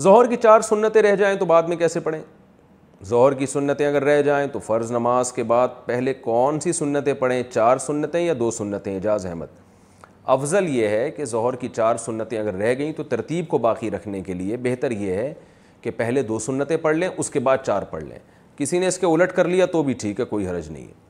जहर की चार सुन्नतें रह जाएँ तो बाद में कैसे पढ़ें जहर की सुन्नतें अगर रह जाएँ तो फ़र्ज़ नमाज के बाद पहले कौन सी सुन्नतें पढ़ें चार सुन्नतें या दो सुन्नतें एजाज़ अहमद अफजल ये है कि जहर की चार सुन्नतें अगर रह गई तो तरतीब को बाकी रखने के लिए बेहतर ये है कि पहले दो सुन्नतें पढ़ लें उसके बाद चार पढ़ लें किसी ने इसके उलट कर लिया तो भी ठीक है कोई हरज नहीं है